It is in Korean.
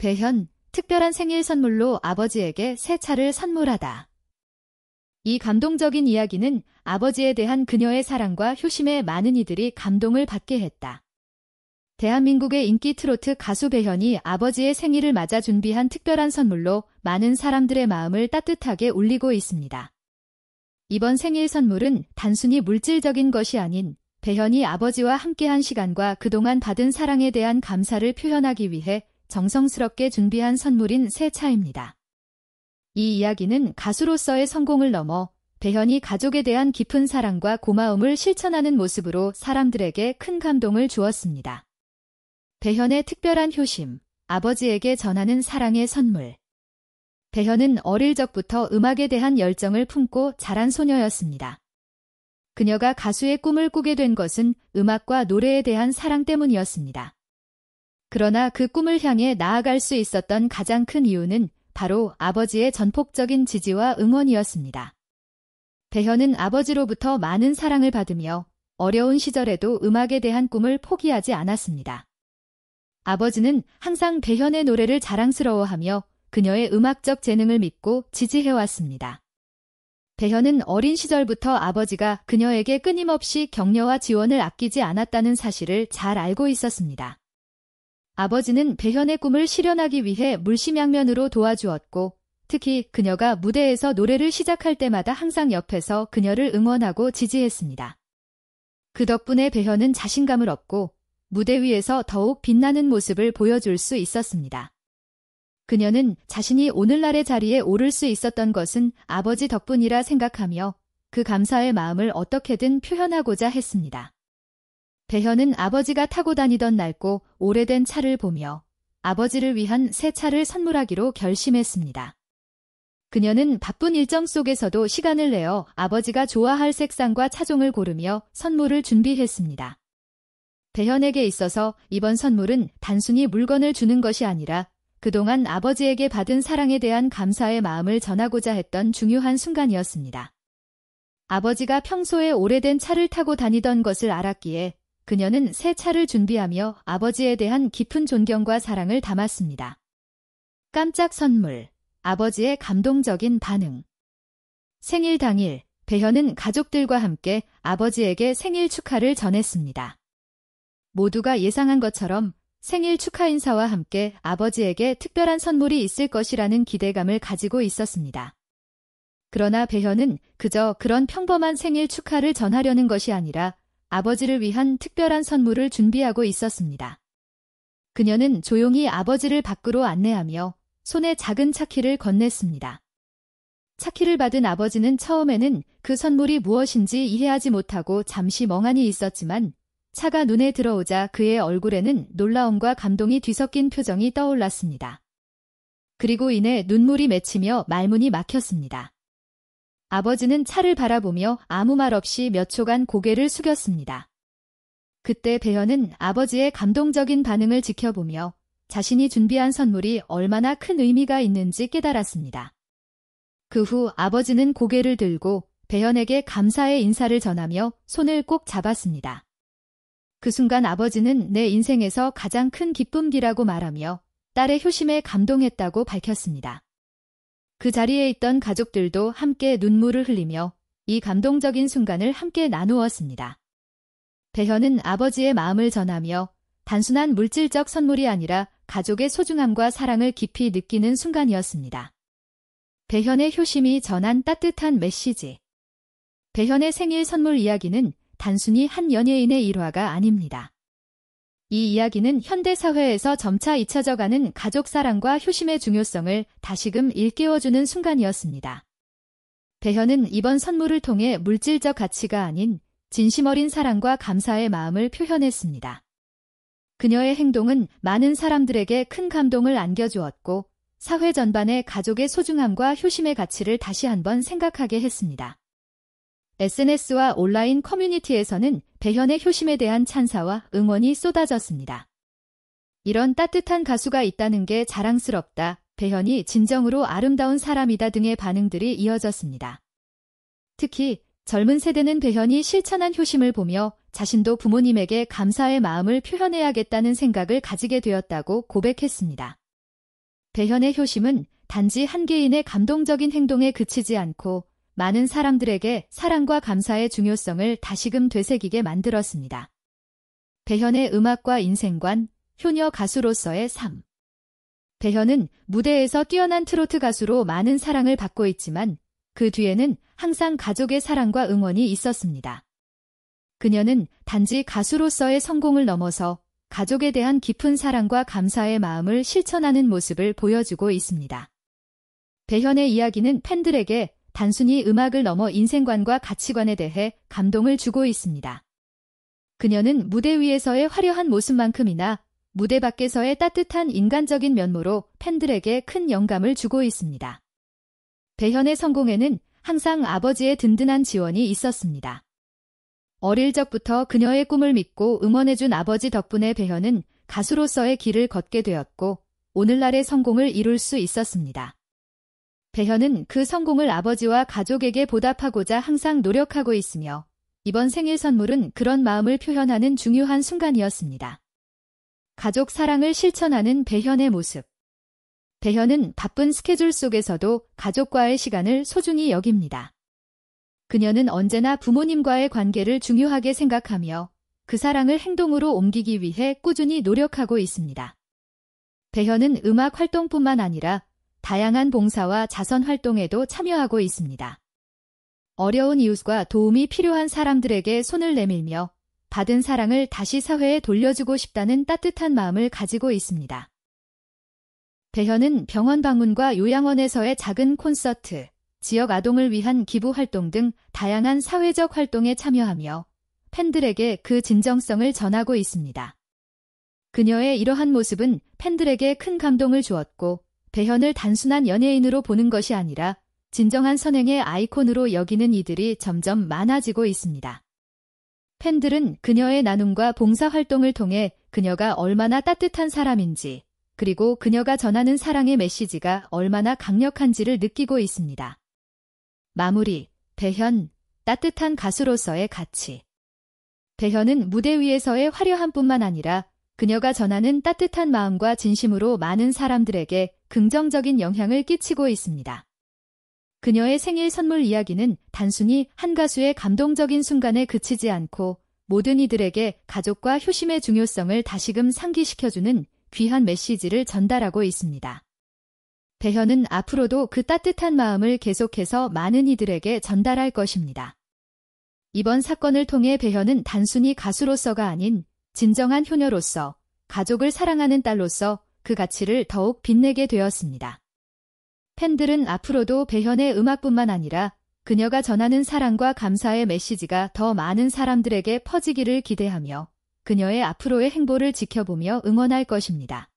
배현, 특별한 생일 선물로 아버지에게 새 차를 선물하다. 이 감동적인 이야기는 아버지에 대한 그녀의 사랑과 효심에 많은 이들이 감동을 받게 했다. 대한민국의 인기 트로트 가수 배현이 아버지의 생일을 맞아 준비한 특별한 선물로 많은 사람들의 마음을 따뜻하게 울리고 있습니다. 이번 생일 선물은 단순히 물질적인 것이 아닌 배현이 아버지와 함께한 시간과 그동안 받은 사랑에 대한 감사를 표현하기 위해 정성스럽게 준비한 선물인 새 차입니다. 이 이야기는 가수로서의 성공을 넘어 배현이 가족에 대한 깊은 사랑과 고마움을 실천하는 모습으로 사람들에게 큰 감동을 주었습니다. 배현의 특별한 효심, 아버지에게 전하는 사랑의 선물. 배현은 어릴 적부터 음악에 대한 열정을 품고 자란 소녀였습니다. 그녀가 가수의 꿈을 꾸게 된 것은 음악과 노래에 대한 사랑 때문이었습니다. 그러나 그 꿈을 향해 나아갈 수 있었던 가장 큰 이유는 바로 아버지의 전폭적인 지지와 응원이었습니다. 배현은 아버지로부터 많은 사랑을 받으며 어려운 시절에도 음악에 대한 꿈을 포기하지 않았습니다. 아버지는 항상 배현의 노래를 자랑스러워하며 그녀의 음악적 재능을 믿고 지지해왔습니다. 배현은 어린 시절부터 아버지가 그녀에게 끊임없이 격려와 지원을 아끼지 않았다는 사실을 잘 알고 있었습니다. 아버지는 배현의 꿈을 실현하기 위해 물심양면으로 도와주었고 특히 그녀가 무대에서 노래를 시작할 때마다 항상 옆에서 그녀를 응원하고 지지했습니다. 그 덕분에 배현은 자신감을 얻고 무대 위에서 더욱 빛나는 모습을 보여줄 수 있었습니다. 그녀는 자신이 오늘날의 자리에 오를 수 있었던 것은 아버지 덕분이라 생각하며 그 감사의 마음을 어떻게든 표현하고자 했습니다. 배현은 아버지가 타고 다니던 낡고 오래된 차를 보며 아버지를 위한 새 차를 선물하기로 결심했습니다. 그녀는 바쁜 일정 속에서도 시간을 내어 아버지가 좋아할 색상과 차종을 고르며 선물을 준비했습니다. 배현에게 있어서 이번 선물은 단순히 물건을 주는 것이 아니라 그동안 아버지에게 받은 사랑에 대한 감사의 마음을 전하고자 했던 중요한 순간이었습니다. 아버지가 평소에 오래된 차를 타고 다니던 것을 알았기에 그녀는 새 차를 준비하며 아버지에 대한 깊은 존경과 사랑을 담았습니다. 깜짝 선물, 아버지의 감동적인 반응. 생일 당일, 배현은 가족들과 함께 아버지에게 생일 축하를 전했습니다. 모두가 예상한 것처럼 생일 축하 인사와 함께 아버지에게 특별한 선물이 있을 것이라는 기대감을 가지고 있었습니다. 그러나 배현은 그저 그런 평범한 생일 축하를 전하려는 것이 아니라 아버지를 위한 특별한 선물을 준비하고 있었습니다. 그녀는 조용히 아버지를 밖으로 안내하며 손에 작은 차키를 건넸습니다. 차키를 받은 아버지는 처음에는 그 선물이 무엇인지 이해하지 못하고 잠시 멍하니 있었지만 차가 눈에 들어오자 그의 얼굴에는 놀라움과 감동이 뒤섞인 표정이 떠올랐습니다. 그리고 이내 눈물이 맺히며 말문이 막혔습니다. 아버지는 차를 바라보며 아무 말 없이 몇 초간 고개를 숙였습니다. 그때 배현은 아버지의 감동적인 반응을 지켜보며 자신이 준비한 선물이 얼마나 큰 의미가 있는지 깨달았습니다. 그 후 아버지는 고개를 들고 배현에게 감사의 인사를 전하며 손을 꼭 잡았습니다. 그 순간 아버지는 내 인생에서 가장 큰기쁨기라고 말하며 딸의 효심에 감동했다고 밝혔습니다. 그 자리에 있던 가족들도 함께 눈물을 흘리며 이 감동적인 순간을 함께 나누었습니다. 배현은 아버지의 마음을 전하며 단순한 물질적 선물이 아니라 가족의 소중함과 사랑을 깊이 느끼는 순간이었습니다. 배현의 효심이 전한 따뜻한 메시지. 배현의 생일 선물 이야기는 단순히 한 연예인의 일화가 아닙니다. 이 이야기는 현대 사회에서 점차 잊혀져가는 가족 사랑과 효심의 중요성을 다시금 일깨워주는 순간이었습니다. 배현은 이번 선물을 통해 물질적 가치가 아닌 진심 어린 사랑과 감사의 마음을 표현했습니다. 그녀의 행동은 많은 사람들에게 큰 감동을 안겨주었고 사회 전반의 가족의 소중함과 효심의 가치를 다시 한번 생각하게 했습니다. SNS와 온라인 커뮤니티에서는 배현의 효심에 대한 찬사와 응원이 쏟아졌습니다. 이런 따뜻한 가수가 있다는 게 자랑스럽다. 배현이 진정으로 아름다운 사람이다 등의 반응들이 이어졌습니다. 특히 젊은 세대는 배현이 실천한 효심을 보며 자신도 부모님에게 감사의 마음을 표현해야겠다는 생각을 가지게 되었다고 고백했습니다. 배현의 효심은 단지 한 개인의 감동적인 행동에 그치지 않고 많은 사람들에게 사랑과 감사의 중요성을 다시금 되새기게 만들었습니다. 배현의 음악과 인생관, 효녀 가수로서의 삶. 배현은 무대에서 뛰어난 트로트 가수로 많은 사랑을 받고 있지만 그 뒤에는 항상 가족의 사랑과 응원이 있었습니다. 그녀는 단지 가수로서의 성공을 넘어서 가족에 대한 깊은 사랑과 감사의 마음을 실천하는 모습을 보여주고 있습니다. 배현의 이야기는 팬들에게 단순히 음악을 넘어 인생관과 가치관에 대해 감동을 주고 있습니다. 그녀는 무대 위에서의 화려한 모습만큼이나 무대 밖에서의 따뜻한 인간적인 면모로 팬들에게 큰 영감을 주고 있습니다. 배현의 성공에는 항상 아버지의 든든한 지원이 있었습니다. 어릴 적부터 그녀의 꿈을 믿고 응원해준 아버지 덕분에 배현은 가수로서의 길을 걷게 되었고 오늘날의 성공을 이룰 수 있었습니다. 배현은 그 성공을 아버지와 가족에게 보답하고자 항상 노력하고 있으며 이번 생일 선물은 그런 마음을 표현하는 중요한 순간이었습니다. 가족 사랑을 실천하는 배현의 모습. 배현은 바쁜 스케줄 속에서도 가족과의 시간을 소중히 여깁니다. 그녀는 언제나 부모님과의 관계를 중요하게 생각하며 그 사랑을 행동으로 옮기기 위해 꾸준히 노력하고 있습니다. 배현은 음악 활동뿐만 아니라 다양한 봉사와 자선 활동에도 참여하고 있습니다. 어려운 이웃과 도움이 필요한 사람들에게 손을 내밀며 받은 사랑을 다시 사회에 돌려주고 싶다는 따뜻한 마음을 가지고 있습니다. 배현은 병원 방문과 요양원에서의 작은 콘서트, 지역 아동을 위한 기부 활동 등 다양한 사회적 활동에 참여하며 팬들에게 그 진정성을 전하고 있습니다. 그녀의 이러한 모습은 팬들에게 큰 감동을 주었고 배현을 단순한 연예인으로 보는 것이 아니라 진정한 선행의 아이콘으로 여기는 이들이 점점 많아지고 있습니다. 팬들은 그녀의 나눔과 봉사활동을 통해 그녀가 얼마나 따뜻한 사람인지, 그리고 그녀가 전하는 사랑의 메시지가 얼마나 강력한지를 느끼고 있습니다. 마무리, 배현, 따뜻한 가수로서의 가치. 배현은 무대 위에서의 화려함뿐만 아니라 그녀가 전하는 따뜻한 마음과 진심으로 많은 사람들에게 긍정적인 영향을 끼치고 있습니다. 그녀의 생일 선물 이야기는 단순히 한 가수의 감동적인 순간에 그치지 않고 모든 이들에게 가족과 효심의 중요성을 다시금 상기시켜주는 귀한 메시지를 전달하고 있습니다. 배현은 앞으로도 그 따뜻한 마음을 계속해서 많은 이들에게 전달할 것입니다. 이번 사건을 통해 배현은 단순히 가수로서가 아닌 진정한 효녀로서 가족을 사랑하는 딸로서 그 가치를 더욱 빛내게 되었습니다. 팬들은 앞으로도 배현의 음악뿐만 아니라 그녀가 전하는 사랑과 감사의 메시지가 더 많은 사람들에게 퍼지기를 기대하며 그녀의 앞으로의 행보를 지켜보며 응원할 것입니다.